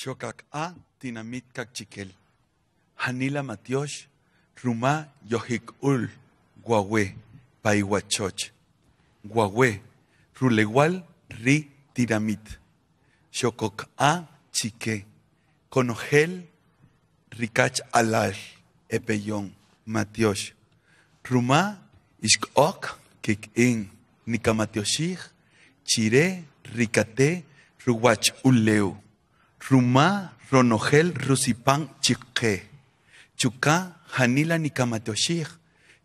Shokak A, Tinamit Kakchikel, Hanila Matiosh, ruma Yohik Ul, pai Paihuachoch, guawe, Rulegual Ri Tiramit, Shokok A, Chique, Konohel, Rikach alaj, Epeyon, Matiosh, Rumá Iskok, Kikin, Nikamatioshich, Chire, rikate, Ruach Uleu. Rumá, Ronogel, Rusipan, Chikke, Chuka, Hanila, Nikamatoshir,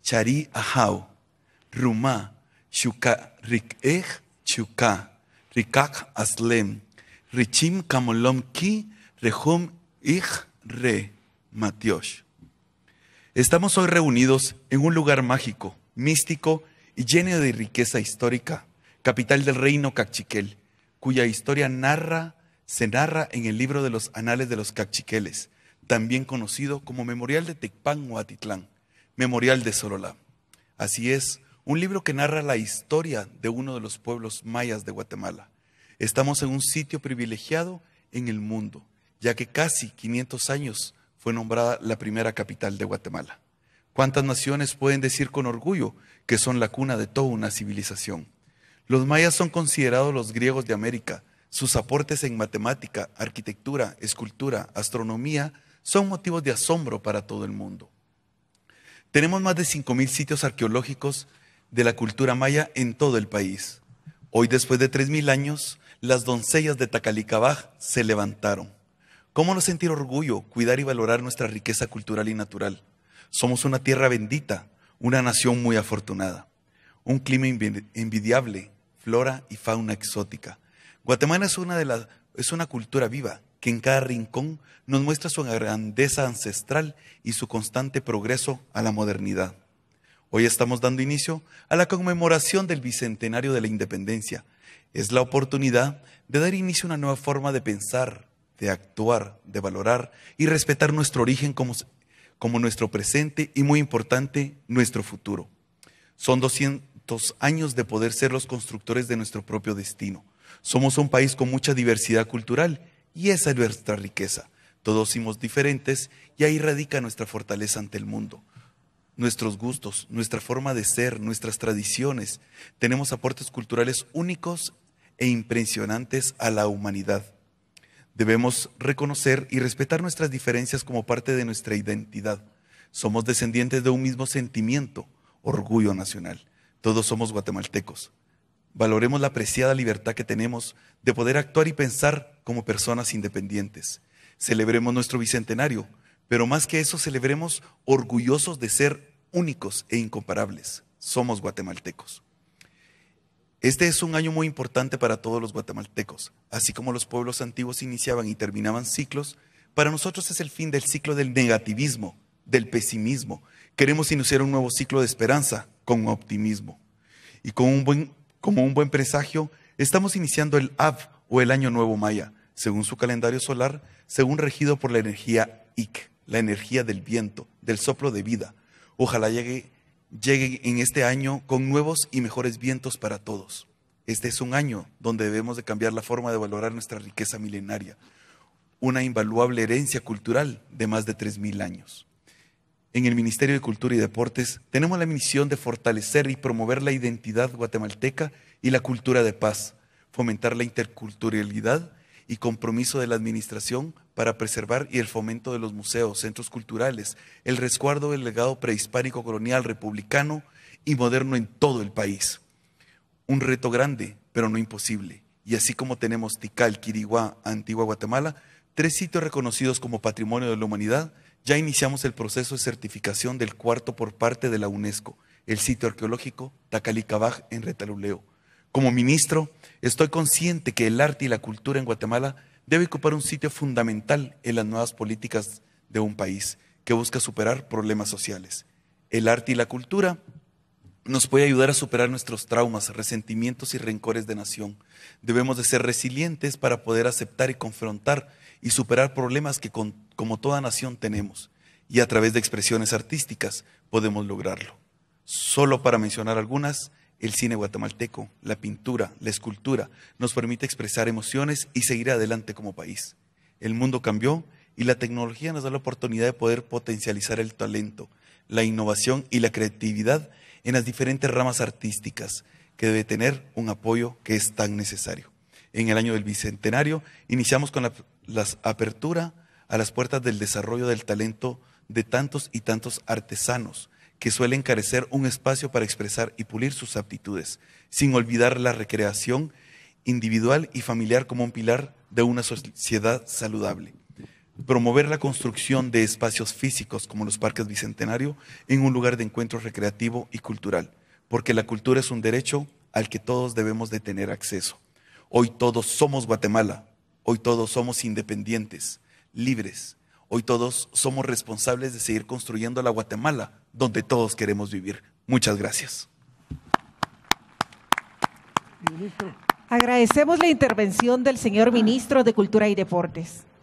Chari, Ahau. Rumá, chuka Rikej, Chuka. Rikak, Aslem. Richim, Kamolom, Ki, Rehum, Ich, Re, Matiosh. Estamos hoy reunidos en un lugar mágico, místico y lleno de riqueza histórica, capital del reino Cachiquel, cuya historia narra se narra en el libro de los Anales de los Cachiqueles, también conocido como Memorial de Tecpán, o Atitlán, Memorial de Sololá. Así es, un libro que narra la historia de uno de los pueblos mayas de Guatemala. Estamos en un sitio privilegiado en el mundo, ya que casi 500 años fue nombrada la primera capital de Guatemala. ¿Cuántas naciones pueden decir con orgullo que son la cuna de toda una civilización? Los mayas son considerados los griegos de América, sus aportes en matemática, arquitectura, escultura, astronomía son motivos de asombro para todo el mundo. Tenemos más de 5.000 sitios arqueológicos de la cultura maya en todo el país. Hoy, después de 3.000 años, las doncellas de Tacalicabaj se levantaron. ¿Cómo no sentir orgullo, cuidar y valorar nuestra riqueza cultural y natural? Somos una tierra bendita, una nación muy afortunada, un clima envidiable, flora y fauna exótica, Guatemala es una, es una cultura viva que en cada rincón nos muestra su grandeza ancestral y su constante progreso a la modernidad. Hoy estamos dando inicio a la conmemoración del Bicentenario de la Independencia. Es la oportunidad de dar inicio a una nueva forma de pensar, de actuar, de valorar y respetar nuestro origen como, como nuestro presente y, muy importante, nuestro futuro. Son 200 años de poder ser los constructores de nuestro propio destino somos un país con mucha diversidad cultural y esa es nuestra riqueza. Todos somos diferentes y ahí radica nuestra fortaleza ante el mundo. Nuestros gustos, nuestra forma de ser, nuestras tradiciones. Tenemos aportes culturales únicos e impresionantes a la humanidad. Debemos reconocer y respetar nuestras diferencias como parte de nuestra identidad. Somos descendientes de un mismo sentimiento, orgullo nacional. Todos somos guatemaltecos. Valoremos la preciada libertad que tenemos de poder actuar y pensar como personas independientes. Celebremos nuestro bicentenario, pero más que eso celebremos orgullosos de ser únicos e incomparables. Somos guatemaltecos. Este es un año muy importante para todos los guatemaltecos. Así como los pueblos antiguos iniciaban y terminaban ciclos, para nosotros es el fin del ciclo del negativismo, del pesimismo. Queremos iniciar un nuevo ciclo de esperanza con optimismo y con un buen como un buen presagio, estamos iniciando el Av o el Año Nuevo Maya, según su calendario solar, según regido por la energía Ik, la energía del viento, del soplo de vida. Ojalá llegue, llegue en este año con nuevos y mejores vientos para todos. Este es un año donde debemos de cambiar la forma de valorar nuestra riqueza milenaria, una invaluable herencia cultural de más de 3.000 años en el Ministerio de Cultura y Deportes, tenemos la misión de fortalecer y promover la identidad guatemalteca y la cultura de paz, fomentar la interculturalidad y compromiso de la Administración para preservar y el fomento de los museos, centros culturales, el resguardo del legado prehispánico colonial, republicano y moderno en todo el país. Un reto grande, pero no imposible. Y así como tenemos Tikal, Quiriguá, Antigua Guatemala, tres sitios reconocidos como Patrimonio de la Humanidad, ya iniciamos el proceso de certificación del cuarto por parte de la UNESCO, el sitio arqueológico Tacalicabaj en Retaluleo. Como ministro, estoy consciente que el arte y la cultura en Guatemala debe ocupar un sitio fundamental en las nuevas políticas de un país que busca superar problemas sociales. El arte y la cultura nos puede ayudar a superar nuestros traumas, resentimientos y rencores de nación. Debemos de ser resilientes para poder aceptar y confrontar y superar problemas que como toda nación tenemos. Y a través de expresiones artísticas podemos lograrlo. Solo para mencionar algunas, el cine guatemalteco, la pintura, la escultura, nos permite expresar emociones y seguir adelante como país. El mundo cambió y la tecnología nos da la oportunidad de poder potencializar el talento, la innovación y la creatividad en las diferentes ramas artísticas, que debe tener un apoyo que es tan necesario. En el año del Bicentenario iniciamos con la las apertura a las puertas del desarrollo del talento de tantos y tantos artesanos que suelen carecer un espacio para expresar y pulir sus aptitudes, sin olvidar la recreación individual y familiar como un pilar de una sociedad saludable. Promover la construcción de espacios físicos como los parques Bicentenario en un lugar de encuentro recreativo y cultural, porque la cultura es un derecho al que todos debemos de tener acceso. Hoy todos somos Guatemala, Hoy todos somos independientes, libres. Hoy todos somos responsables de seguir construyendo la Guatemala donde todos queremos vivir. Muchas gracias. Agradecemos la intervención del señor ministro de Cultura y Deportes.